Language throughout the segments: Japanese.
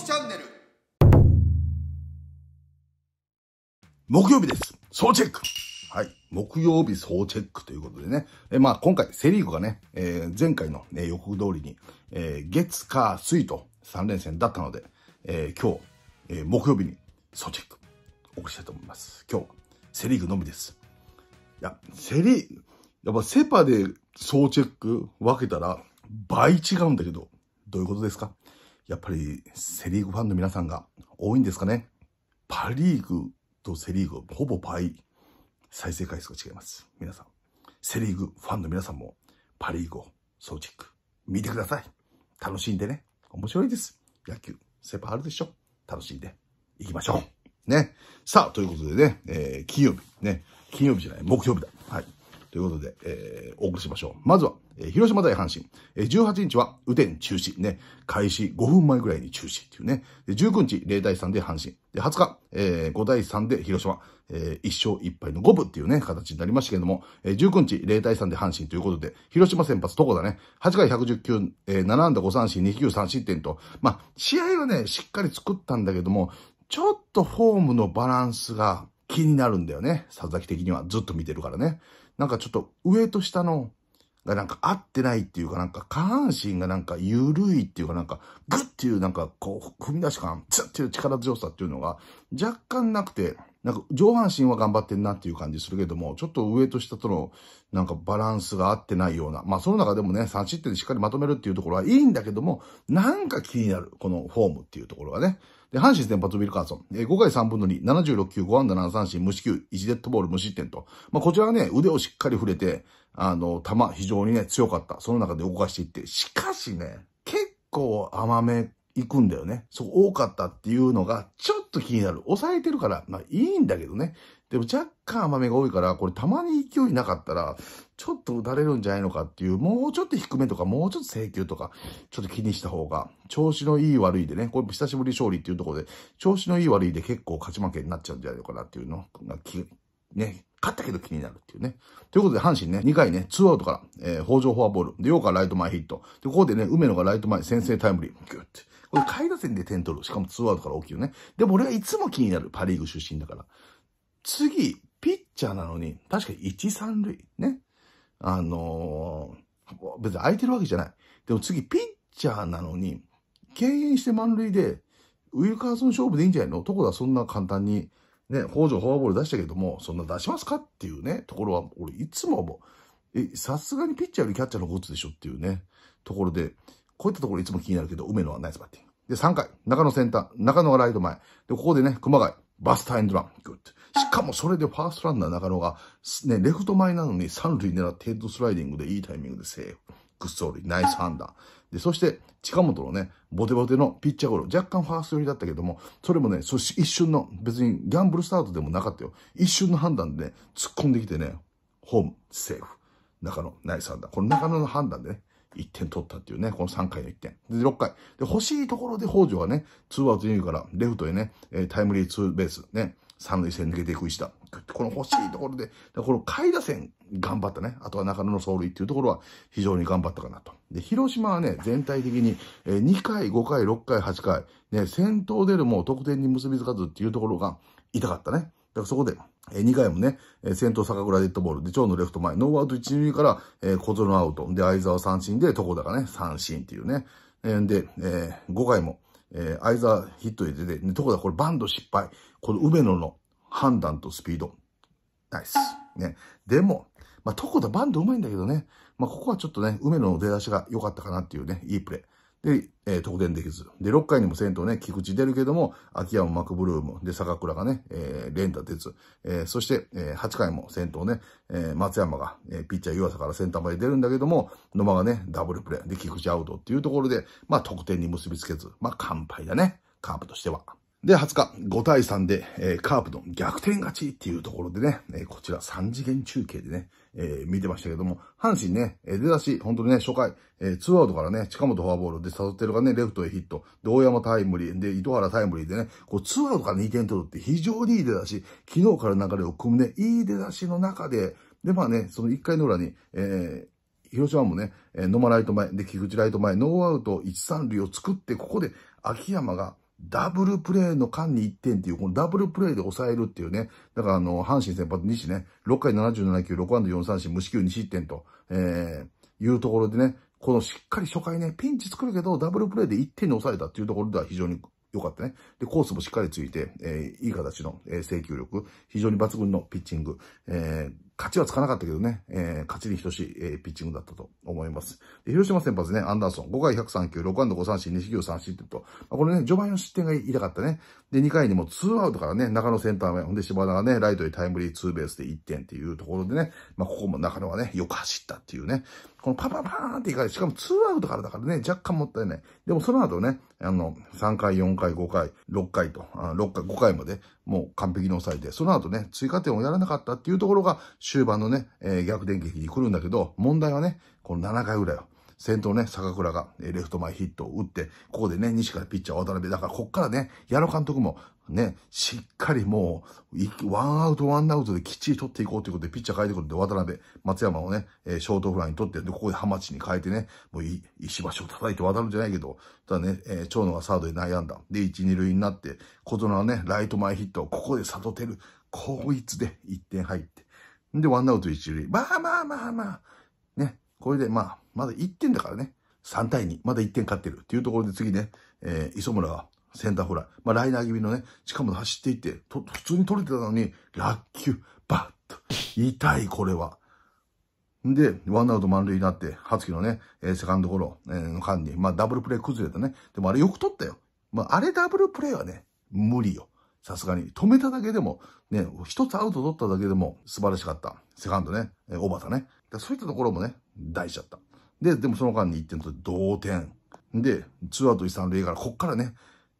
木チャンネル木曜日です総チェックはい。木曜日総チェックということでね。えまあ今回セリーグがね、えー、前回の、ね、予告通りに、えー、月、火、水と3連戦だったので、えー、今日、え木曜日に総チェックお送りしたいと思います。今日はセリーグのみです。いや、セリーグ、やっぱセパで総チェック分けたら倍違うんだけど、どういうことですかやっぱりセリーグファンの皆さんが多いんですかね。パリーグとセリーグほぼ倍再生回数が違います。皆さん。セリーグファンの皆さんもパリーグを総チェック見てください。楽しんでね。面白いです。野球、セパあるでしょ。楽しんでいきましょう。ね。さあ、ということでね、えー、金曜日、ね、金曜日じゃない、木曜日だ。はい。ということで、えー、お送りしましょう。まずは、え広島対阪神、え18日は雨天中止、ね、開始5分前ぐらいに中止っていうね、で19日0対3で阪神、で20日、えー、5対3で広島、えー、1勝1敗の5分っていうね、形になりましたけれども、えー、19日0対3で阪神ということで、広島先発どこだね、8回1 1 9球、えー、安打5三振、2球3失点と、まあ、試合はね、しっかり作ったんだけども、ちょっとフォームのバランスが気になるんだよね。佐々木的にはずっと見てるからね。なんかちょっと上と下のがなんか合ってないっていうか、なんか下半身がなんか緩いっていうか、なんかグッっていうなんかこう踏み出し感、ツッっていう力強さっていうのが若干なくて、なんか上半身は頑張ってんなっていう感じするけども、ちょっと上と下とのなんかバランスが合ってないような。まあその中でもね、3失点でしっかりまとめるっていうところはいいんだけども、なんか気になる。このフォームっていうところがね。で、阪神先発ウィルカーソン。えー、5回3分の2、76球、5安打7三振、無四球、1デッドボール、無失点と。まあ、こちらはね、腕をしっかり触れて、あの、球、非常にね、強かった。その中で動かしていって。しかしね、結構甘め行くんだよね。そこ多かったっていうのが、ちょっと気になる。抑えてるから、まあいいんだけどね。でも若干甘めが多いから、これたまに勢いなかったら、ちょっと打たれるんじゃないのかっていう、もうちょっと低めとか、もうちょっと請求とか、ちょっと気にした方が、調子のいい悪いでね、これ久しぶり勝利っていうところで、調子のいい悪いで結構勝ち負けになっちゃうんじゃないのかなっていうのが、ね、勝ったけど気になるっていうね。ということで、阪神ね、2回ね、2アウトから、えー、北条フォアボール。で、ようかライト前ヒット。で、ここでね、梅野がライト前先制タイムリー。ギュて。これ下位打線で点取る。しかもツーアウトから大きいよね。でも俺はいつも気になる。パリーグ出身だから。次、ピッチャーなのに、確か1、3塁。ね。あのー、別に空いてるわけじゃない。でも次、ピッチャーなのに、敬遠して満塁で、ウィルカーソン勝負でいいんじゃないのところはそんな簡単に、ね、北条フォアボール出したけども、そんな出しますかっていうね、ところは、俺いつも思う。え、さすがにピッチャーよりキャッチャーのゴツでしょっていうね、ところで、こういったところいつも気になるけど、梅野はナイスバッティング。で、3回、中野センター、中野がライト前。で、ここでね、熊谷、バスターエンドラン、グッしかもそれでファーストランナー中野が、ね、レフト前なのに三塁狙ってヘッドスライディングでいいタイミングでセーフ。グッソーリー、ナイスハンダー。で、そして、近本のね、ボテボテのピッチャーゴロ、若干ファースト寄りだったけども、それもね、そし一瞬の、別にギャンブルスタートでもなかったよ。一瞬の判断でね、突っ込んできてね、ホーム、セーフ。中野、ナイス判断。この中野の判断でね、1点取ったっていうね、この3回の1点。で、6回。で、欲しいところで北条はね、ツーアウト2塁から、レフトへね、タイムリーツーベース、ね、三塁線抜けていく石田。この欲しいところで、この下位打線頑張ったね。あとは中野の走塁っていうところは非常に頑張ったかなと。で、広島はね、全体的に2回、5回、6回、8回、ね、先頭出るも得点に結びつかずっていうところが痛かったね。だからそこで、2回もね、先頭坂倉デッドボールで、長のレフト前、ノーアウト1、2から、小園アウト。で、相沢三振で、床がね、三振っていうね。で、え五5回も、え相沢ヒット入れてて、ね、床高これバンド失敗。この梅野の判断とスピード。ナイス。ね。でも、まあ、床田バンドうまいんだけどね。まあ、ここはちょっとね、梅野の出だしが良かったかなっていうね、いいプレー。で、えー、得点できず。で、6回にも先頭ね、菊池出るけども、秋山マクブルーム、で、坂倉がね、えー、連打鉄。えー、そして、えー、8回も先頭ね、えー、松山が、えー、ピッチャー岩佐からセンターまで出るんだけども、野間がね、ダブルプレー。で、菊池アウトっていうところで、まあ、得点に結びつけず、まあ、完敗だね。カープとしては。で、20日、5対3で、えー、カープの逆転勝ちっていうところでね、えー、こちら3次元中継でね、えー、見てましたけども、阪神ね、えー、出だし、本当にね、初回、えー、ツーアウトからね、近本フォアボールで誘ってるがね、レフトへヒット、で、大山タイムリー、で、糸原タイムリーでね、こう、ツーアウトから2点取るって非常にいい出だし、昨日から流れを組むね、いい出だしの中で、で、まあね、その1回の裏に、えー、広島もね、えー、野間ライト前、で、菊池ライト前、ノーアウト1、3塁を作って、ここで秋山がダブルプレーの間に1点っていう、このダブルプレーで抑えるっていうね。だからあの、阪神先発西ね、6回77球、6安ド4三振、無四球2失点と、えー、いうところでね、このしっかり初回ね、ピンチ作るけど、ダブルプレーで1点に抑えたっていうところでは非常に良かったね。で、コースもしっかりついて、えー、いい形の、えー、制球力、非常に抜群のピッチング、えー勝ちはつかなかったけどね、えー、勝ちに等しい、えー、ピッチングだったと思います。で、広島先発ね、アンダーソン、5回103球、6安打5三振、2四球三振ってと、まあ、これね、序盤の失点が痛かったね。で、2回にも2アウトからね、中野センター目、ほんで島田がね、ライトにタイムリーツーベースで1点っていうところでね、まあ、ここも中野はね、よく走ったっていうね、このパパパーンっていかれ、しかも2アウトからだからね、若干もったいない。でもその後ね、あの、3回、4回、5回、6回と、6回、5回までもう完璧に抑えて、その後ね、追加点をやらなかったっていうところが終盤のね、えー、逆転劇に来るんだけど、問題はね、この7回ぐらいよ。先頭ね、坂倉が、レフト前ヒットを打って、ここでね、西からピッチャー渡辺。だから、こっからね、矢野監督も、ね、しっかりもう、ワンアウトワンアウトできっちり取っていこうということで、ピッチャー変えてくるんで、渡辺、松山をね、ショートフライに取って、で、ここで浜地に変えてね、もうい石橋を叩いて渡るんじゃないけど、ただね、えー、長野がサードで悩んだ。で、1、2塁になって、小園はね、ライト前ヒット、ここで悟てる。こいつで1点入って。で、ワンアウト1塁。まあまあまあまあ。ね、これでまあ、まだ1点だからね。3対2。まだ1点勝ってる。っていうところで次ね、えー、磯村はセンターフライ。まあ、ライナー気味のね、近本走っていって、と、普通に取れてたのに、落球、バッと。痛い、これは。で、ワンアウト満塁になって、初期のね、えー、セカンドゴロ、えー、の間に、まあ、ダブルプレー崩れたね。でもあれよく取ったよ。まあ、あれダブルプレーはね、無理よ。さすがに。止めただけでも、ね、一つアウト取っただけでも素晴らしかった。セカンドね、えー、小畑ね。そういったところもね、大事だった。で、でもその間に1点と同点。で、ツーアウト一三塁から、こっからね、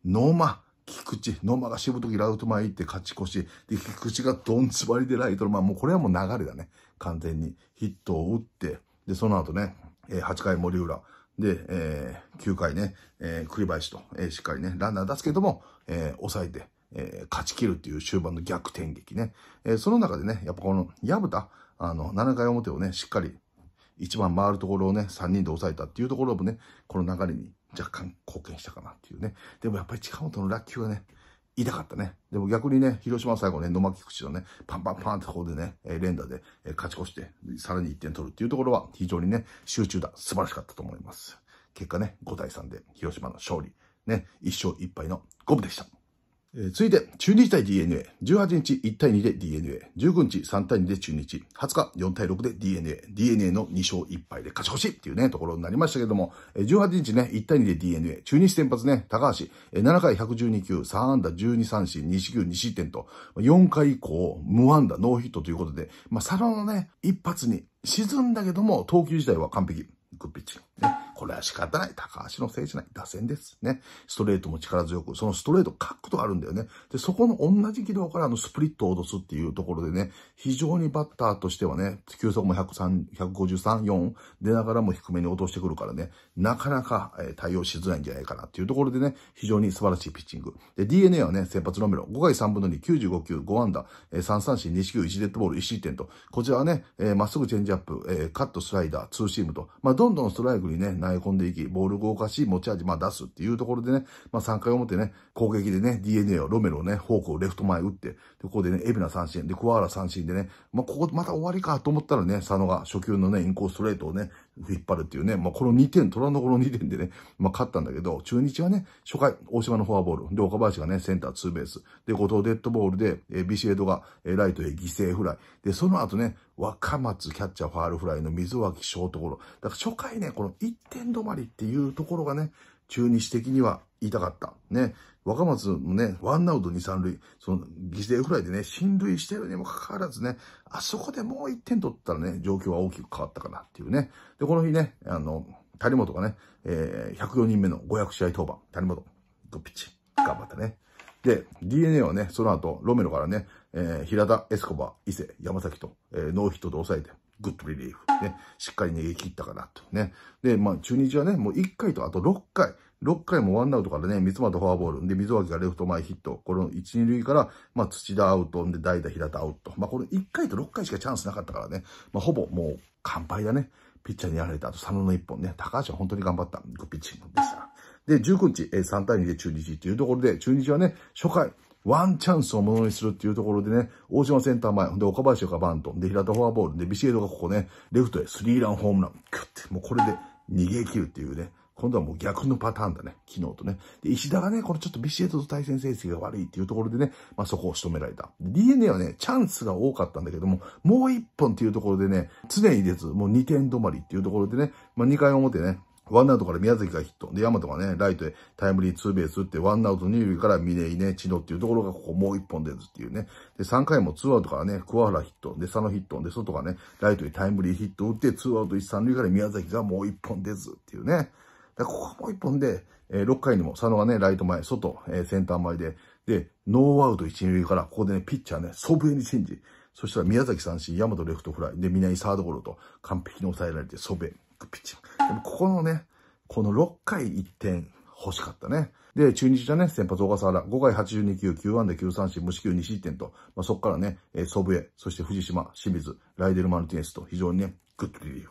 ノーマ、菊池、ノーマがしぶときラウト前行って勝ち越し、で、菊池がドンズバリでライトの、まあもうこれはもう流れだね。完全に。ヒットを打って、で、その後ね、8回森浦、で、えー、9回ね、えー、栗林と、えー、しっかりね、ランナー出すけども、えー、抑えて、えー、勝ち切るっていう終盤の逆転劇ね。えー、その中でね、やっぱこの、矢蓋、あの、7回表をね、しっかり一番回るところをね、3人で抑えたっていうところもね、この流れに若干貢献したかなっていうね。でもやっぱり近本の落球がね、痛かったね。でも逆にね、広島最後ね、野間菊池のね、パンパンパンってここでね、連打で勝ち越して、さらに1点取るっていうところは非常にね、集中だ、素晴らしかったと思います。結果ね、5対3で広島の勝利、ね、1勝1敗の五分でした。えー、続いて、中日対 DNA。18日1対2で DNA。19日3対2で中日。20日4対6で DNA。DNA の2勝1敗で勝ち越しっていうね、ところになりましたけども、えー、18日ね、1対2で DNA。中日先発ね、高橋。えー、7回112球、3安打12三振、2四球2失点と、4回以降、無安打、ノーヒットということで、まあ、サロンのね、一発に沈んだけども、投球自体は完璧。グッピッチング。ね。これは仕方ない。高橋のせいじゃない。打線です。ね。ストレートも力強く、そのストレート角度あるんだよね。で、そこの同じ軌道からあのスプリットを落とすっていうところでね、非常にバッターとしてはね、球速も103、153、4出ながらも低めに落としてくるからね、なかなか、え対応しづらいんじゃないかなっていうところでね、非常に素晴らしいピッチング。で、DNA はね、先発ロメロ、5回3分の2、95球、5安打、えー、3三振、2四球、1デッドボール、1失点と、こちらはね、えま、っすぐチェンジアップ、えー、カット、スライダー、ツーシームと、まあどんどんストライクにね、投げ込んでいき、ボール動かし持ち味、まあ出すっていうところでね、まあ3回表ね、攻撃でね、DNA を、ロメロをね、フォークをレフト前打って、で、ここでね、エビナ三振、で、クワーラ三振でね、まあここまた終わりかと思ったらね、佐野が初級のね、インコースストレートをね、引っ張るっていうね、まあ、この2点、虎のこの2点でね、まあ、勝ったんだけど、中日はね、初回、大島のフォアボール、で、岡林がね、センターツーベース、で、後藤デッドボールで、えビシエドが、えライトへ犠牲フライ、で、その後ね、若松キャッチャーファールフライの水脇ショートゴロ、だから初回ね、この1点止まりっていうところがね、中日的には痛かった。ね。若松もね、ワンアウト二三塁、その、犠牲フライでね、進塁してるにもかかわらずね、あそこでもう一点取ったらね、状況は大きく変わったかなっていうね。で、この日ね、あの、谷本がね、えー、104人目の500試合登板、谷本、ドピッチ、頑張ったね。で、DNA はね、その後、ロメロからね、えー、平田、エスコバ、伊勢、山崎と、えー、ノーヒットで抑えて、グッドリリーフ。ね、しっかり逃げ切ったかなと。ね。で、まあ、中日はね、もう1回とあと6回、6回もワンアウトからね、三俣フォアボール。で、溝脇がレフト前ヒット。この1、2塁から、まあ、土田アウト。で、代打、平田アウト。まあ、この1回と6回しかチャンスなかったからね。まあ、ほぼもう完敗だね。ピッチャーにやられた後、佐野の1本ね。高橋は本当に頑張った。グッピッチングでした。で、19日、3対2で中日というところで、中日はね、初回、ワンチャンスをものにするっていうところでね、大島センター前、で、岡林がバント、で、平田フォアボール、で、ビシエドがここね、レフトへスリーランホームラン、キュッて、もうこれで逃げ切るっていうね、今度はもう逆のパターンだね。昨日とね。で、石田がね、このちょっとビシエドと対戦成績が悪いっていうところでね、まあそこを仕留められた。DNA はね、チャンスが多かったんだけども、もう一本っていうところでね、常に出ず、もう2点止まりっていうところでね、まあ2回表ね、ワンアウトから宮崎がヒット。で、山とかがね、ライトへタイムリーツーベース打って、ワンアウト二塁から峰井ね、千野っていうところがここもう一本出ずっていうね。で、3回もツーアウトからね、桑原ヒット。で、佐野ヒット。で、外がね、ライトへタイムリーヒット打って、ツーアウト一三塁から宮崎がもう一本出ずっていうね。ここも一本で、えー、6回にも佐野がね、ライト前、外、えー、センター前で、で、ノーアウト一塁から、ここでね、ピッチャーね、祖父江にチェンジ。そしたら宮崎三振、山和レフトフライ、で、南サードゴロと完璧に抑えられて、祖父江、ピッチャー。でもここのね、この6回1点欲しかったね。で、中日じゃね、先発小笠原、5回82球、9安打9三振、無四球2失点と、まあ、そこからね、祖父江、そして藤島、清水、ライデル・マルティネスと非常にね、グッね。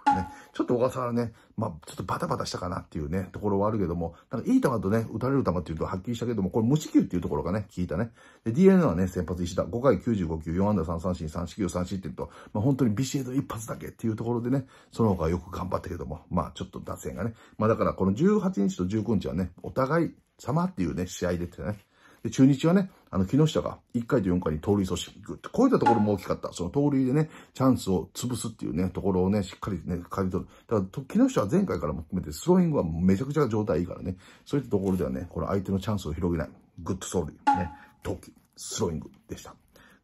ちょっと小笠原ね、まあ、ちょっとバタバタしたかなっていうね、ところはあるけども、なんかいい球とね、打たれる球っていうとはっきりしたけども、これ無四球っていうところがね、効いたね。で、DNA はね、先発石田、5回95球、4安打3三振、3四球3失点と、まあ本当にビシエド一発だけっていうところでね、その他よく頑張ったけども、まあちょっと打線がね、まあだからこの18日と19日はね、お互い様っていうね、試合でってね、で、中日はね、あの、木下が1回と4回に盗塁阻止、こういったところも大きかった。その盗塁でね、チャンスを潰すっていうね、ところをね、しっかりね、刈り取る。だから、木下は前回からも含めて、スローイングはめちゃくちゃ状態いいからね、そういったところではね、この相手のチャンスを広げない。グッド走塁、ね、投球、スローイングでした。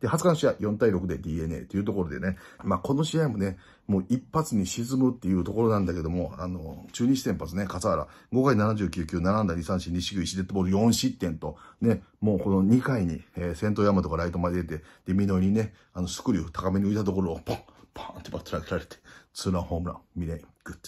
で、20日の試合4対6で DNA というところでね、まあ、この試合もね、もう一発に沈むっていうところなんだけども、あの、中日先発ね、笠原、5回79球、7安打2三振、2四球、1デッドボール4失点と、ね、もうこの2回に、えー、先頭山とかライトまで出て、で、ミノにね、あの、スクリュー高めに浮いたところをポン、パンってバット投げられて、ツーランホームラン、ミレイ、グッド。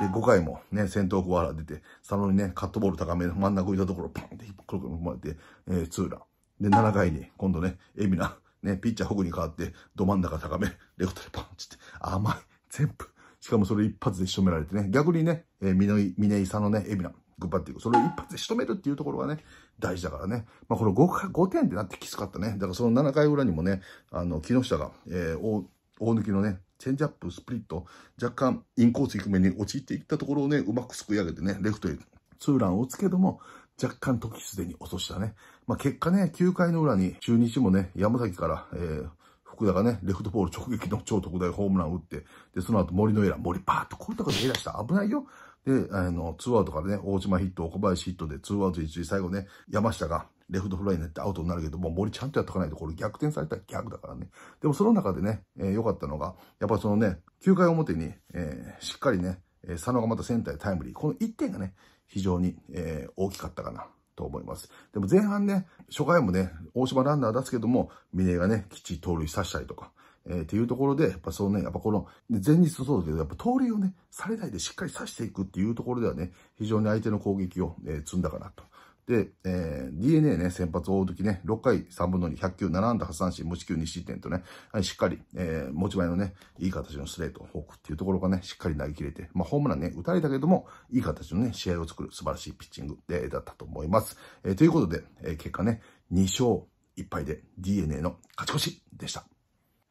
で、5回もね、先頭小原出て、佐野にね、カットボール高めの真ん中浮いたところポパンって黒く踏まれて、えー、ツーラン。で、7回に、今度ね、海老名、ね、ピッチャーホグに変わって、ど真ん中高め、レフトでパンチって、甘い、全部。しかもそれ一発で仕留められてね、逆にね、えー、ミネイ、ミネイさんのね、エビナ、グッバっていく。それを一発で仕留めるっていうところがね、大事だからね。まあこれ 5, 5点ってなってきつかったね。だからその7回裏にもね、あの、木下が、えー、大、大抜きのね、チェンジアップ、スプリット、若干インコース低めに陥っていったところをね、うまくすくい上げてね、レフトへツーランを打つけども、若干時すでに落としたね。まあ、結果ね、9回の裏に中日もね、山崎から、えー、福田がね、レフトポール直撃の超特大ホームランを打って、で、その後森のエラー、森パーっとこういうとこでエラーした。危ないよ。で、あの、ツーアウトからね、大島ヒット、小林ヒットで、ツーアウト一塁、最後ね、山下がレフトフライになってアウトになるけども、森ちゃんとやっとかないと、これ逆転されたら逆だからね。でもその中でね、良、えー、かったのが、やっぱそのね、9回表に、えー、しっかりね、えー、佐野がまたセンタータイムリー。この1点がね、非常に、えー、大きかったかなと思います。でも前半ね、初回もね、大島ランナー出すけども、峰がね、きっちり盗塁させたりとか、えー、っていうところで、やっぱそうね、やっぱこの、前日そうだけど、やっぱ盗塁をね、されないでしっかり刺していくっていうところではね、非常に相手の攻撃を、えー、積んだかなと。で、えー、DNA ね、先発を追うときね、6回3分の2、100球、7安打、8三振、無四球2失点とね、はい、しっかり、えー、持ち前のね、いい形のスレート、フォークっていうところがね、しっかり投げ切れて、まあ、ホームランね、打たれたけども、いい形のね、試合を作る素晴らしいピッチングで、だったと思います。えー、ということで、えー、結果ね、2勝1敗で DNA の勝ち越しでした。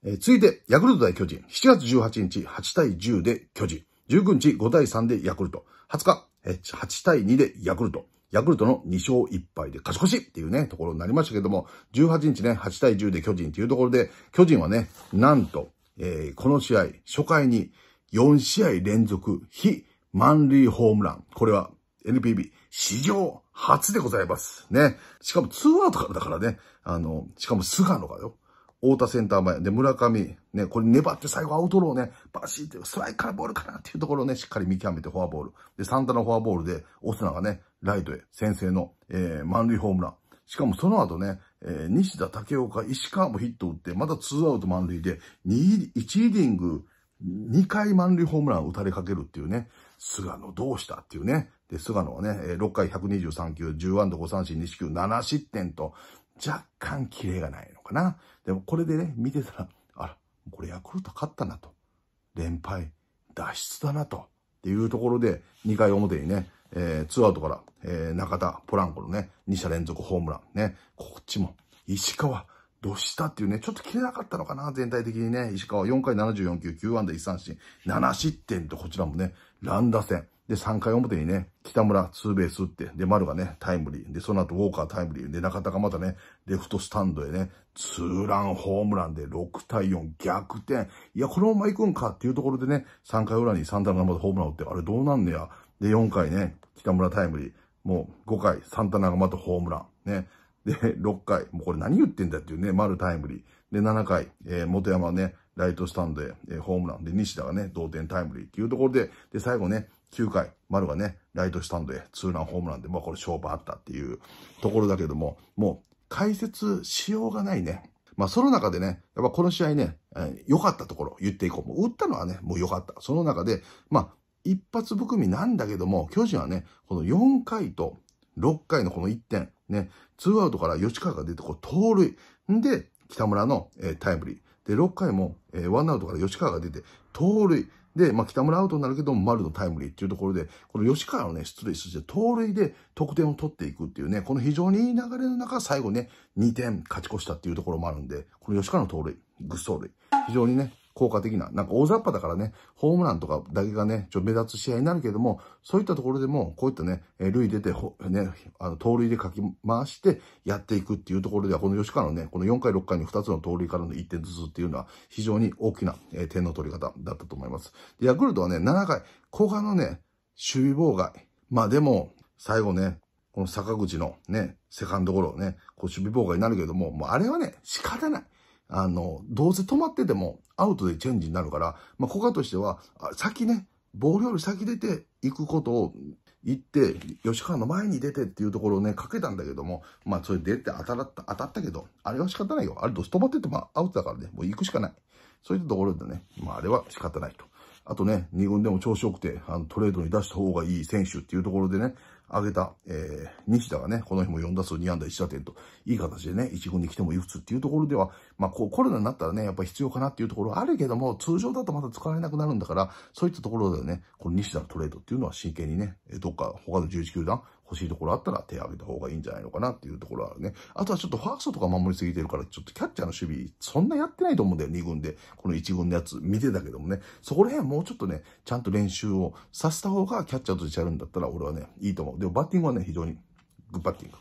えー、続いて、ヤクルト対巨人、7月18日、8対10で巨人、19日5対3でヤクルト、20日、8対2でヤクルト、ヤクルトの2勝1敗で勝ち越しっていうね、ところになりましたけども、18日ね、8対10で巨人っていうところで、巨人はね、なんと、えー、この試合、初回に4試合連続非満塁ホームラン。これは NPB 史上初でございます。ね。しかも2アウトからだからね、あの、しかも菅野がよ、太田センター前。で、村上。ね、これ粘って最後アウトローね、バシーってストライクからボールかなっていうところをね、しっかり見極めてフォアボール。で、サンタのフォアボールで、オスナがね、ライトへ、先制の、えー、満塁ホームラン。しかもその後ね、えー、西田、竹岡、石川もヒット打って、また2アウト満塁で、2、1イディング、2回満塁ホームランを打たれかけるっていうね、菅野どうしたっていうね。で、菅野はね、6回123球、10安打5三振、2四球、7失点と、若干キレがないのかな。でもこれでね、見てたら、あら、これヤクルト勝ったなと。連敗、脱出だなと。っていうところで、2回表にね、えー、ツーアウトから、えー、中田、ポランコのね、2者連続ホームランね、こっちも、石川、どしたっていうね、ちょっと切れなかったのかな、全体的にね、石川4回74球、9安打1三振、7失点とこちらもね、乱打戦。で、3回表にね、北村ツーベース打って、で、丸がね、タイムリー。で、その後ウォーカータイムリー。で、中田がまたね、レフトスタンドへね、ツーランホームランで6対4逆転。いや、このまま行くんかっていうところでね、3回裏にサンタがまたホームラン打って、あれどうなんねや。で、4回ね、北村タイムリー。もう5回、サンタナがまたホームラン。ね。で、6回、もうこれ何言ってんだっていうね、丸タイムリー。で、7回、えー、元山ね、ライトスタンドへ、えー、ホームラン。で、西田がね、同点タイムリーっていうところで、で、最後ね、9回、丸がね、ライトスタンドへ、ツーランホームランで、まあこれ勝負あったっていうところだけども、もう解説しようがないね。まあ、その中でね、やっぱこの試合ね、良、えー、かったところ言っていこう。もう打ったのはね、もう良かった。その中で、まあ、一発含みなんだけども、巨人はね、この4回と6回のこの1点、ね、2アウトから吉川が出て、こう、盗塁。んで、北村の、えー、タイムリー。で、6回も、えー、ワンアウトから吉川が出て、盗塁。で、まあ、北村アウトになるけども、丸のタイムリーっていうところで、この吉川のね、出塁数字で、盗塁で得点を取っていくっていうね、この非常にいい流れの中、最後ね、2点勝ち越したっていうところもあるんで、この吉川の盗塁、グッソ塁。類、非常にね、効果的な、なんか大雑把だからね、ホームランとかだけがね、ちょ目立つ試合になるけども、そういったところでも、こういったね、塁出て、ね、あの、盗塁でかき回してやっていくっていうところでは、この吉川のね、この4回、6回に2つの盗塁からの1点ずつっていうのは、非常に大きな、えー、点の取り方だったと思います。で、ヤクルトはね、7回、後半のね、守備妨害。まあでも、最後ね、この坂口のね、セカンドゴロね、こう守備妨害になるけども、もうあれはね、仕方ない。あの、どうせ止まっててもアウトでチェンジになるから、まあ、古賀としては、先ね、ボールより先出ていくことを言って、吉川の前に出てっていうところをね、かけたんだけども、まあ、それ出て当たった、当たったけど、あれは仕方ないよ。あれどうせ止まっててもアウトだからね、もう行くしかない。そういったところでね、まあ、あれは仕方ないと。あとね、二軍でも調子良くて、あの、トレードに出した方がいい選手っていうところでね、上げた、えー、西田がね、この日も4打数2安打1打点と、いい形でね、1軍に来てもい打つっていうところでは、まあ、こう、コロナになったらね、やっぱ必要かなっていうところはあるけども、通常だとまた使われなくなるんだから、そういったところでね、この西田のトレードっていうのは真剣にね、どっか他の11球団、欲しいところあったら手を挙げた方がいいんじゃないのかなっていうところはあるね。あとはちょっとファーストとか守りすぎてるから、ちょっとキャッチャーの守備、そんなやってないと思うんだよ、2軍で。この1軍のやつ見てたけどもね。そこら辺はもうちょっとね、ちゃんと練習をさせた方がキャッチャーとしてやるんだったら、俺はね、いいと思う。でもバッティングはね、非常にグッバッティング。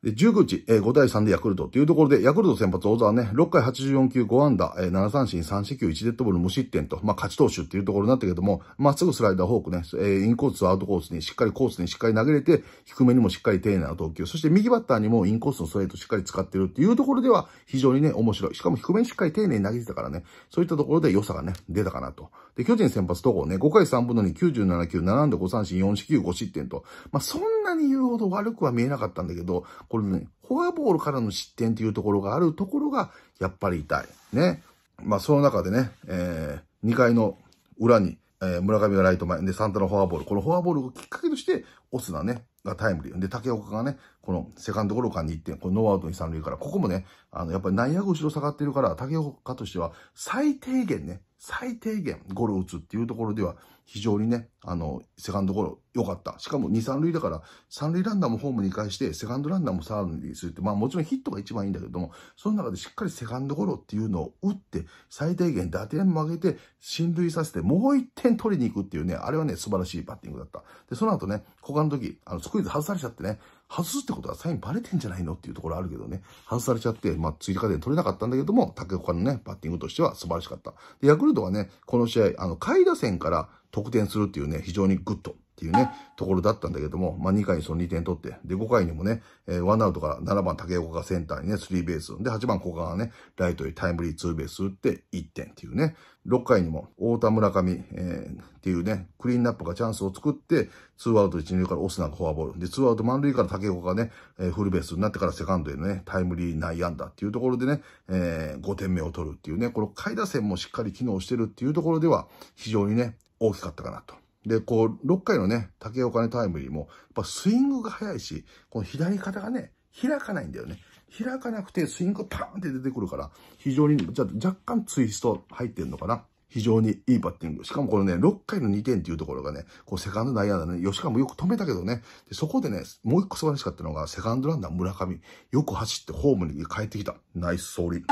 で、19日、え5対3でヤクルトというところで、ヤクルト先発小沢ね、6回84球5安打、えー、7三振3四球1デッドボール無失点と、まあ、勝ち投手っていうところになったけども、まっすぐスライダーフォークね、えインコースアウトコースにしっかりコースにしっかり投げれて、低めにもしっかり丁寧な投球、そして右バッターにもインコースのストレートしっかり使ってるっていうところでは非常にね、面白い。しかも低めにしっかり丁寧に投げてたからね、そういったところで良さがね、出たかなと。で、巨人先発戸郷ね、5回3分の2、97球、7安打5三振、4四球、5失点と。まあ、そんなに言うほど悪くは見えなかったんだけど、これね、フォアボールからの失点っていうところがあるところが、やっぱり痛い。ね。まあ、その中でね、えー、2回の裏に、えー、村上がライト前、で、サンタのフォアボール。このフォアボールをきっかけとして、オスナね、がタイムリー。で、竹岡がね、このセカンドゴロ間に1点、このノーアウトに3塁から、ここもね、あの、やっぱり内野が後ろ下がってるから、竹岡としては最低限ね、最低限ゴロ打つっていうところでは非常にね、あの、セカンドゴロ良かった。しかも2、3塁だから、3塁ランナーもホームに返して、セカンドランナーもサードにするって、まあもちろんヒットが一番いいんだけども、その中でしっかりセカンドゴロっていうのを打って、最低限打点も上げて、進塁させて、もう1点取りに行くっていうね、あれはね、素晴らしいバッティングだった。で、その後ね、股間の時、あの、スクイズ外されちゃってね、外すってことはサインバレてんじゃないのっていうところあるけどね、外されちゃって、まあ、追加点取れなかったんだけども、竹岡のね、バッティングとしては素晴らしかった。で、ヤクルトはね、この試合、あの、下位打線から得点するっていうね、非常にグッとっていうね、ところだったんだけども、まあ、2回にその2点取って、で、5回にもね、えー、1アウトから7番竹岡がセンターにね、スリーベース、で、8番小川がね、ライトにタイムリーツーベース打って1点っていうね、6回にも、太田村上、えー、っていうね、クリーンナップがチャンスを作って、2アウト1、2塁からオスナがフォアボール。で、2アウト満塁から竹岡がね、えー、フルベースになってからセカンドへのね、タイムリー内安打っていうところでね、えー、5点目を取るっていうね、この下位打線もしっかり機能してるっていうところでは、非常にね、大きかったかなと。で、こう、6回のね、竹岡のタイムリーも、やっぱスイングが速いし、この左肩がね、開かないんだよね。開かなくてスイングパーンって出てくるから、非常に、じゃ若干ツイスト入ってんのかな。非常にいいバッティング。しかもこのね、6回の2点っていうところがね、こうセカンド内野だね、吉川もよく止めたけどね、でそこでね、もう一個素晴らしかったのが、セカンドランナー村上、よく走ってホームに帰ってきた。ナイス総理。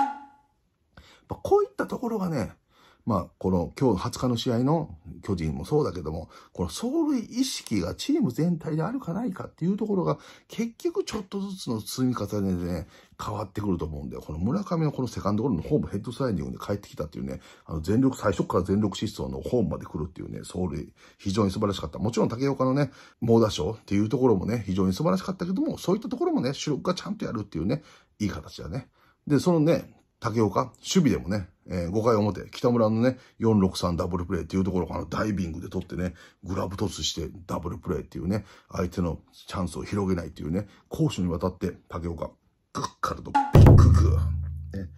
こういったところがね、まあ、この今日20日の試合の巨人もそうだけども、この走塁意識がチーム全体であるかないかっていうところが、結局ちょっとずつの積み重ねでね、変わってくると思うんで、この村上のこのセカンドゴロのホームヘッドスライディングで帰ってきたっていうね、あの全力、最初から全力疾走のホームまで来るっていうね、走塁、非常に素晴らしかった。もちろん竹岡のね、猛打賞っていうところもね、非常に素晴らしかったけども、そういったところもね、主力がちゃんとやるっていうね、いい形だね。で、そのね、竹岡、守備でもね、えー、5回表、北村のね、463ダブルプレーっていうところからダイビングで取ってね、グラブ突してダブルプレーっていうね、相手のチャンスを広げないっていうね、攻守にわたって竹岡、グッカルと、ビッグク、ね、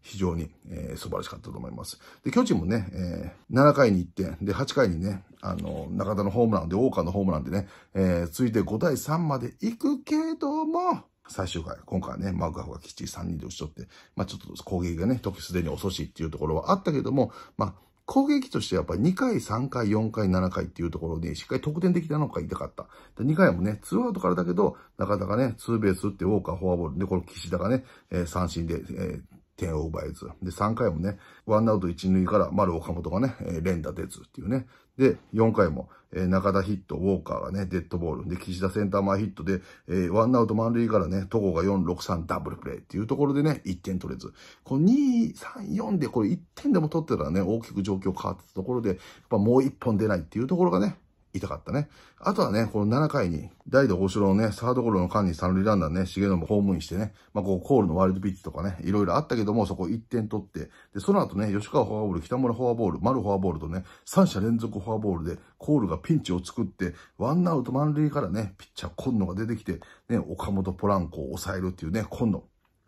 非常に、えー、素晴らしかったと思います。で、巨人もね、えー、7回に1点、で、8回にね、あの、中田のホームランで、大川のホームランでね、えー、続いて5対3まで行くけども、最終回、今回はね、マグハフがきっちり3人で打ち取って、まあちょっと攻撃がね、時すでに遅しっていうところはあったけども、まあ攻撃としてやっぱり2回、3回、4回、7回っていうところでしっかり得点できたのが痛かった。で、2回もね、2アウトからだけど、なかなかね、ツーベース打ってウォーカーフォアボールで、この岸田がね、えー、三振で、えー点を奪えず。で、3回もね、ワンアウト1塁から丸岡本がね、連打出ずっていうね。で、4回も、え中田ヒット、ウォーカーがね、デッドボール。で、岸田センター前ヒットで、えワンアウト満塁からね、戸郷が4、6、3ダブルプレーっていうところでね、1点取れず。この2、3、4でこれ1点でも取ってたらね、大きく状況変わってたところで、やっぱもう1本出ないっていうところがね、痛かったね。あとはね、この7回に、代打大城のね、サードゴロの間に三塁ランナーね、重信ホームインしてね、まあ、こう、コールのワイルドピッチとかね、いろいろあったけども、そこ1点取って、で、その後ね、吉川フォアボール、北村フォアボール、丸フォアボールとね、3者連続フォアボールで、コールがピンチを作って、ワンアウト満塁からね、ピッチャー今野が出てきて、ね、岡本ポランコを抑えるっていうね、今野、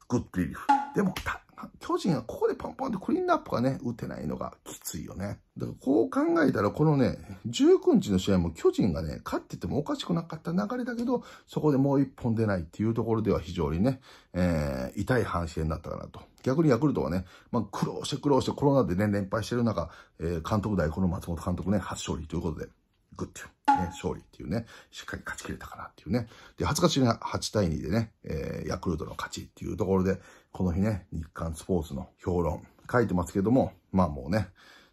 グッドリリーフ。でも、た巨人はここでポンポンとクリーンナップがね、打てないのがきついよね。だからこう考えたら、このね、19日の試合も巨人がね、勝っててもおかしくなかった流れだけど、そこでもう一本出ないっていうところでは非常にね、えー、痛い反省になったかなと。逆にヤクルトはね、まあ、苦労して苦労してコロナでね、連敗してる中、えー、監督代、この松本監督ね、初勝利ということで。グッね、勝利っていうね、しっかり勝ち切れたかなっていうね。で、恥ずかしな8対2でね、えー、ヤクルトの勝ちっていうところで、この日ね、日刊スポーツの評論書いてますけども、まあもうね、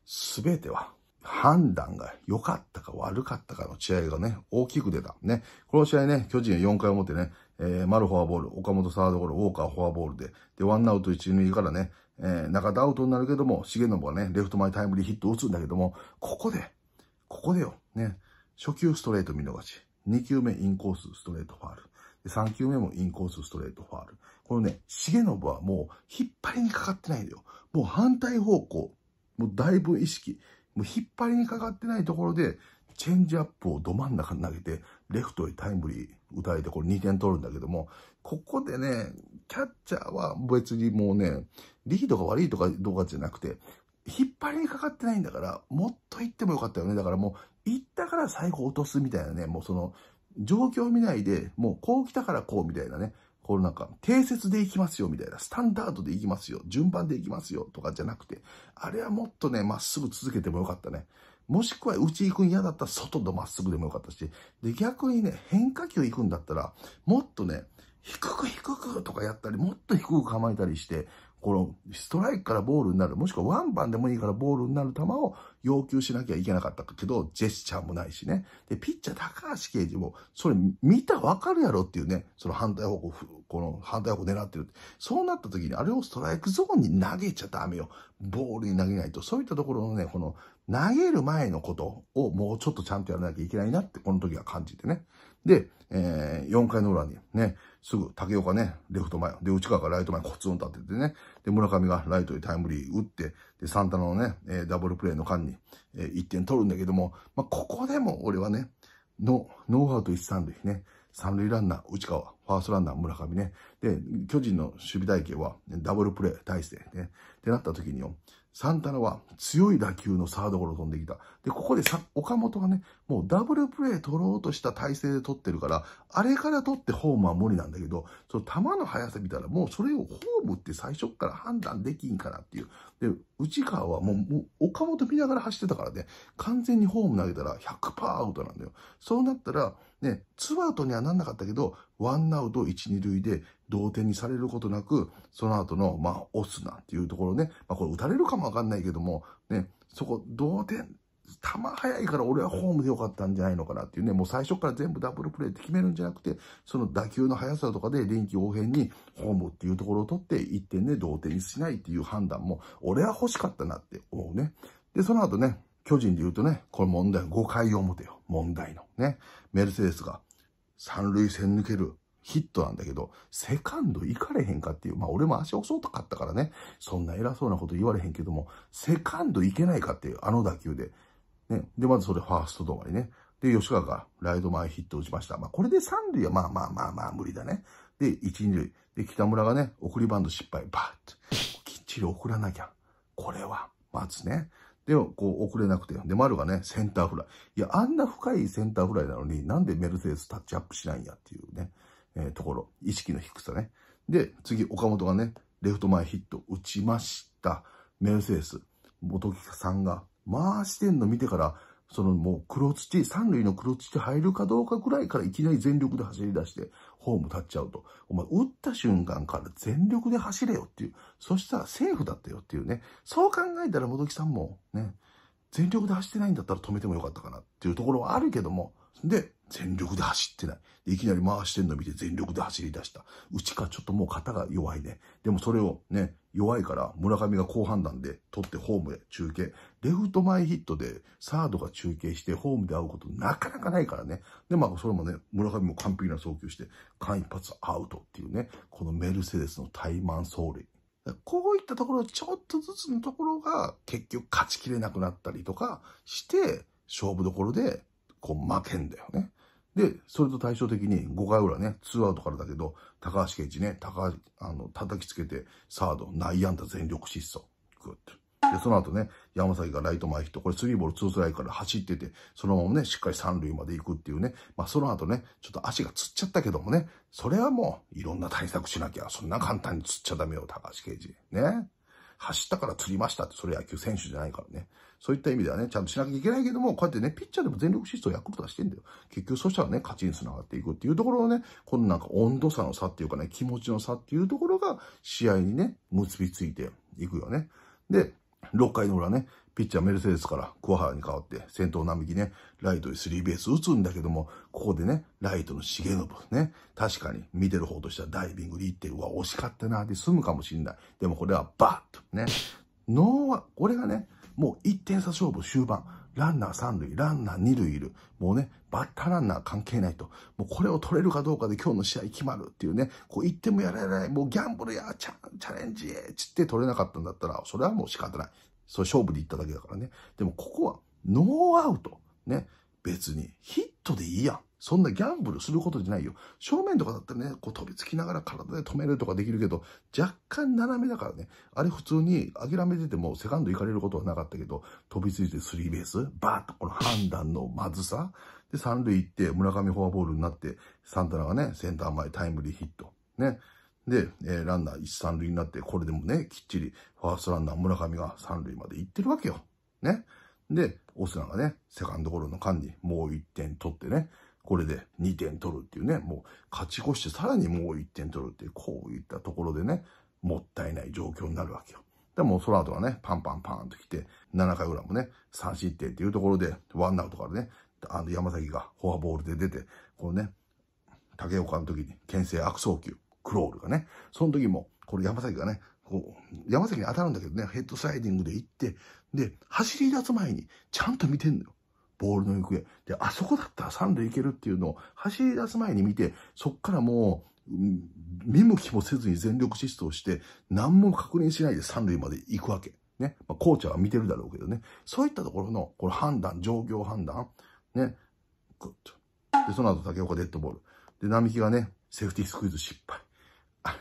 すべては判断が良かったか悪かったかの試合がね、大きく出た。ね。この試合ね、巨人は4回表ね、えー、丸フォアボール、岡本サードゴロ、ウォーカーフォアボールで、で、ワンアウト1塁からね、えー、中田アウトになるけども、重信はね、レフト前タイムリーヒットを打つんだけども、ここでここでよ、ね、初球ストレート見逃し、2球目インコースストレートファール、3球目もインコースストレートファール。このね、重信はもう引っ張りにかかってないんだよ。もう反対方向、もうだいぶ意識、もう引っ張りにかかってないところで、チェンジアップをど真ん中に投げて、レフトへタイムリー打たれて、これ2点取るんだけども、ここでね、キャッチャーは別にもうね、リードが悪いとかどうかじゃなくて、引っ張りにかかってないんだから、もっと行ってもよかったよね。だからもう、行ったから最後落とすみたいなね、もうその、状況見ないで、もうこう来たからこうみたいなね、このなんか、定説で行きますよみたいな、スタンダードで行きますよ、順番で行きますよとかじゃなくて、あれはもっとね、まっすぐ続けてもよかったね。もしくは、うち行くん嫌だったら外のまっすぐでもよかったし、で、逆にね、変化球行くんだったら、もっとね、低く低くとかやったり、もっと低く構えたりして、このストライクからボールになる、もしくはワンバンでもいいからボールになる球を要求しなきゃいけなかったけど、ジェスチャーもないしね。で、ピッチャー高橋刑事も、それ見たわかるやろっていうね、その反対方向、この反対方向狙ってるって。そうなった時に、あれをストライクゾーンに投げちゃダメよ。ボールに投げないと。そういったところのね、この投げる前のことをもうちょっとちゃんとやらなきゃいけないなって、この時は感じてね。で、えー、4回の裏にね、すぐ竹岡ね、レフト前、で、内川がライト前コツン立っててね、で、村上がライトでタイムリー打って、で、サンタナのね、えダブルプレーの間に、え1点取るんだけども、まあ、ここでも俺はね、ノノーアウト1、3塁ね、三塁ランナー、内川、ファーストランナー、村上ね。で、巨人の守備体系は、ダブルプレー体制ね。ってなった時によ、サンタナは強い打球のサードゴロ飛んできた。で、ここでさ、岡本がね、もうダブルプレー取ろうとした体勢で取ってるから、あれから取ってホームは無理なんだけど、その球の速さ見たらもうそれをホームって最初から判断できんかなっていう。で、内川はもう、岡本見ながら走ってたからね、完全にホーム投げたら100%アウトなんだよ。そうなったら、ね、ツーアウトにはなんなかったけど、ワンアウト一、二塁で同点にされることなく、その後の、まあ、オスなんていうところね、まあ、これ打たれるかもわかんないけども、ね、そこ、同点、球速いから俺はホームでよかったんじゃないのかなっていうね、もう最初から全部ダブルプレーって決めるんじゃなくて、その打球の速さとかで臨機応変にホームっていうところを取って1点で同点にしないっていう判断も俺は欲しかったなって思うね。で、その後ね、巨人で言うとね、これ問題5回表よ。問題のね、メルセデスが三塁線抜けるヒットなんだけど、セカンド行かれへんかっていう。まあ俺も足遅かったからね、そんな偉そうなこと言われへんけども、セカンド行けないかっていう、あの打球で。ね。で、まずそれファースト止まりね。で、吉川がライト前ヒット打ちました。まあこれで三塁はまあまあまあまあ無理だね。で、一、二塁。で、北村がね、送りバンド失敗。バーッと。きっちり送らなきゃ。これは、待つね。でも、こう、遅れなくて。で、丸がね、センターフライ。いや、あんな深いセンターフライなのに、なんでメルセデスタッチアップしないんやっていうね、えー、ところ。意識の低さね。で、次、岡本がね、レフト前ヒット打ちました。メルセデス、元木さんが、回してんの見てから、そのもう黒土、三塁の黒土入るかどうかぐらいからいきなり全力で走り出して、ホーム立っちゃうと。お前、打った瞬間から全力で走れよっていう。そしたらセーフだったよっていうね。そう考えたら、ど木さんもね、全力で走ってないんだったら止めてもよかったかなっていうところはあるけども、で、全力で走ってない。いきなり回してんの見て全力で走り出した。うちかちょっともう肩が弱いね。でもそれをね、弱いから村上が好判断で取ってホームへ中継。レフト前ヒットでサードが中継してホームで会うことなかなかないからね。で、まあそれもね、村上も完璧な送球して、間一発アウトっていうね、このメルセデスの怠慢走塁。こういったところ、ちょっとずつのところが結局勝ちきれなくなったりとかして、勝負どころでこう負けんだよね。で、それと対照的に5回裏ね、2アウトからだけど、高橋圭一ね、高橋、あの、叩きつけて、サード、内安打全力疾走。グッと。で、その後ね、山崎がライト前ヒット、これ3ボール2ストライクから走ってて、そのままね、しっかり3塁まで行くっていうね、まあその後ね、ちょっと足がつっちゃったけどもね、それはもう、いろんな対策しなきゃ、そんな簡単につっちゃダメよ、高橋圭一。ね。走ったから釣りましたって、それ野球選手じゃないからね。そういった意味ではね、ちゃんとしなきゃいけないけども、こうやってね、ピッチャーでも全力疾走ヤクルトはしてんだよ。結局そしたらね、勝ちに繋がっていくっていうところをね、このなんか温度差の差っていうかね、気持ちの差っていうところが試合にね、結びついていくよね。で、6回の裏ね、ピッチャーメルセデスから桑原に代わって、先頭並木ね、ライトにスリーベース打つんだけども、ここでね、ライトの重信ね、確かに見てる方としてはダイビングに行ってるわ、惜しかったな、で済むかもしんない。でもこれはバッとね、ノーア、これがね、もう1点差勝負終盤。ランナー3塁、ランナー2塁いる。もうね、バッターランナー関係ないと。もうこれを取れるかどうかで今日の試合決まるっていうね、こうってもやられない、もうギャンブルや、チャチャレンジへ、つって取れなかったんだったら、それはもう仕方ない。それ勝負でいっただけだからね。でもここは、ノーアウト。ね、別にヒットでいいやん。そんなギャンブルすることじゃないよ。正面とかだったらね、こう飛びつきながら体で止めるとかできるけど、若干斜めだからね、あれ普通に諦めててもセカンド行かれることはなかったけど、飛びついてスリーベース、バーッとこの判断のまずさ、で、三塁行って、村上フォアボールになって、サンタナがね、センター前タイムリーヒット。ね。で、えー、ランナー一三塁になって、これでもね、きっちり、ファーストランナー村上が三塁まで行ってるわけよ。ね。で、オスナがね、セカンドゴロの間にもう一点取ってね、これで2点取るっていうね、もう勝ち越してさらにもう1点取るっていう、こういったところでね、もったいない状況になるわけよ。でも、その後はね、パンパンパンと来て、7回裏もね、3失点っていうところで、ワンアウトからね、あの、山崎がフォアボールで出て、このね、竹岡の時に、牽制悪送球、クロールがね、その時も、これ山崎がね、こう、山崎に当たるんだけどね、ヘッドスライディングで行って、で、走り出す前に、ちゃんと見てんのよ。ボールの行方。で、あそこだったら三塁行けるっていうのを走り出す前に見て、そっからもう、見向きもせずに全力疾走して、何も確認しないで三塁まで行くわけ。ね。まあ、コーチは見てるだろうけどね。そういったところの、この判断、状況判断。ね。グッと。で、その後竹岡デッドボール。で、並木がね、セーフティースクイズ失敗。あ、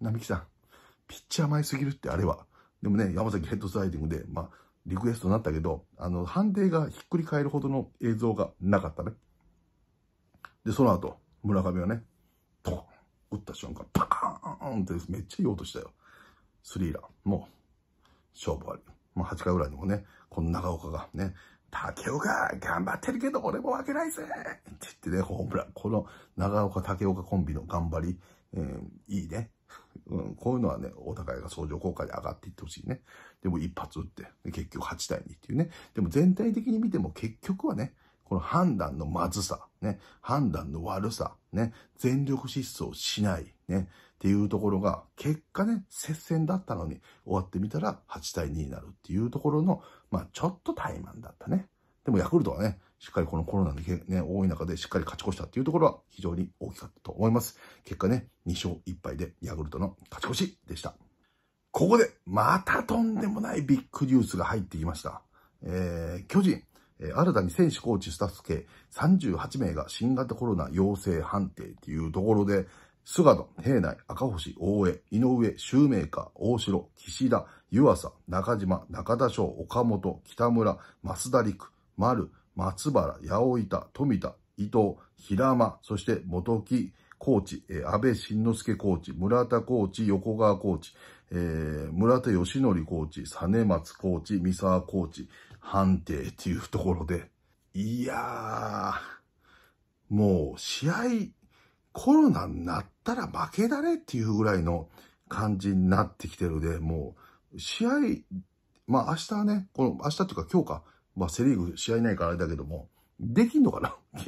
並木さん、ピッチャー前すぎるってあれは。でもね、山崎ヘッドスライディングで、まあ、リクエストになったけど、あの、判定がひっくり返るほどの映像がなかったね。で、その後、村上はね、ポン打った瞬間、パカーンってめっちゃいい音したよ。スリーラン。もう、勝負あり。まあ、8回裏にもね、この長岡がね、竹岡、頑張ってるけど俺も負けないぜって言ってね、ホームラン。この長岡竹岡コンビの頑張り、えー、いいね。うん、こういうのはね、お互いが相乗効果で上がっていってほしいね。でも一発打って、結局8対2っていうね。でも全体的に見ても結局はね、この判断のまずさ、ね、判断の悪さ、ね、全力疾走しない、ね、っていうところが、結果ね、接戦だったのに、終わってみたら8対2になるっていうところの、まあちょっと怠慢だったね。でもヤクルトはね、しっかりこのコロナでね、多い中でしっかり勝ち越したっていうところは非常に大きかったと思います。結果ね、2勝1敗でヤクルトの勝ち越しでした。ここで、またとんでもないビッグニュースが入ってきました。えー、巨人、え新たに選手、コーチ、スタッフ系38名が新型コロナ陽性判定っていうところで、菅野、平内、赤星、大江、井上、シューメーカー、大城、岸田、湯浅、中島、中田翔、岡本、北村、増田陸、丸、松原、八百板、富田、伊藤、平間、そして元木、コーチ、え安倍晋之助コーチ、村田コーチ、横川コーチ、えー、村田義則コーチ、実松コーチ、三沢コーチ、判定っていうところで、いやー、もう試合、コロナになったら負けだねっていうぐらいの感じになってきてるで、もう、試合、まあ明日はね、この明日っていうか今日か、まあ、セリーグ試合ないからあれだけども、できんのかな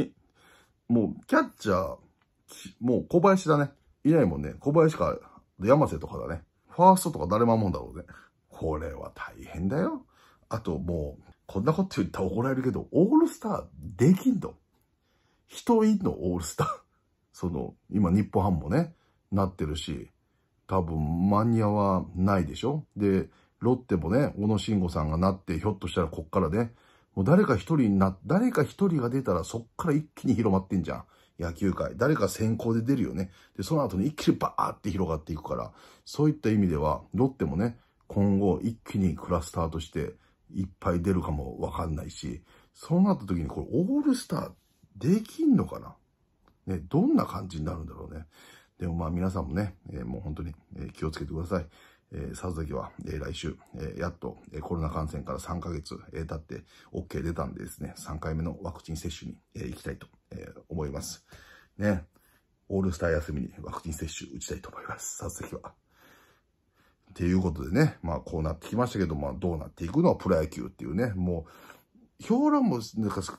もう、キャッチャー、もう小林だね。いないもんね。小林か、山瀬とかだね。ファーストとか誰守んだろうね。これは大変だよ。あともう、こんなこと言ったら怒られるけど、オールスターできんの人いんのオールスター。その、今日本ハムもね、なってるし、多分マニアはないでしょで、ロッテもね、小野慎吾さんがなって、ひょっとしたらこっからね、もう誰か一人な、誰か一人が出たらそっから一気に広まってんじゃん。野球界。誰か先行で出るよね。で、その後に一気にバーって広がっていくから、そういった意味では、ロッテもね、今後一気にクラスターとしていっぱい出るかもわかんないし、そうなった時にこれオールスターできんのかなね、どんな感じになるんだろうね。でもまあ皆さんもね、えー、もう本当に気をつけてください。えー、佐々木は、え来週、えやっと、えコロナ感染から3ヶ月、え経って、OK 出たんでですね、3回目のワクチン接種に、え行きたいと、え思います。ね。オールスター休みにワクチン接種打ちたいと思います。佐々木は。っていうことでね、まあこうなってきましたけど、まあどうなっていくのはプロ野球っていうね、もう、評論も、なんか、し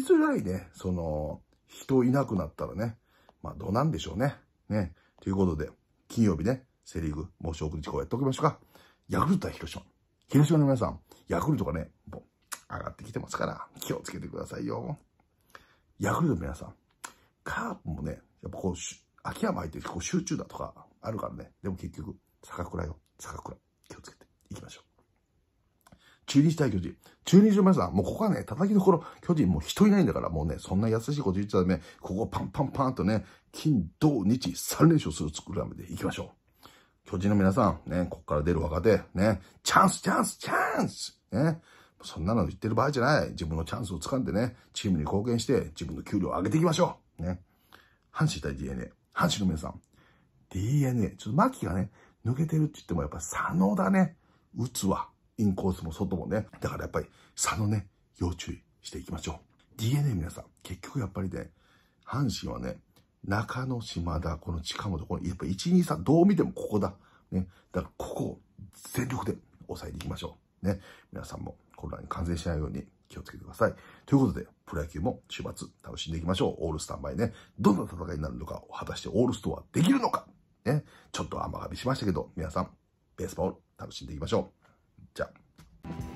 づらいね、その、人いなくなったらね、まあどうなんでしょうね。ね。ということで、金曜日ね、セリーグ、申し送り事項やっておきましょうか。ヤクルトは広島。広島の皆さん、ヤクルトがね、もう上がってきてますから、気をつけてくださいよ。ヤクルトの皆さん、カープもね、やっぱこう、秋山相手てこう集中だとかあるからね、でも結局、坂倉よ、坂倉、気をつけていきましょう。中日対巨人。中日の皆さん、もうここはね、叩きどころ、巨人もう人いないんだから、もうね、そんな優しいこと言っちゃダメ。ここパンパンパンとね、金、土、日、3連勝する作りなのでいきましょう。巨人の皆さん、ね、こっから出る若手、ね、チャンス、チャンス、チャンスね。そんなの言ってる場合じゃない。自分のチャンスを掴んでね、チームに貢献して、自分の給料を上げていきましょう。ね。阪神対 DNA。阪神の皆さん。DNA。ちょっと牧がね、抜けてるって言っても、やっぱ佐野だね。打つわ。インコースも外もね。だからやっぱり、佐野ね、要注意していきましょう。DNA 皆さん、結局やっぱりね、阪神はね、中野島だ、この近本、このやっぱ123、どう見てもここだ。ね。だからここを全力で抑えていきましょう。ね。皆さんもコロナに感染しないように気をつけてください。ということで、プロ野球も週末楽しんでいきましょう。オールスター前ね。どんな戦いになるのか、果たしてオールストはできるのか。ね。ちょっと甘噛みしましたけど、皆さん、ベースボール楽しんでいきましょう。じゃあ。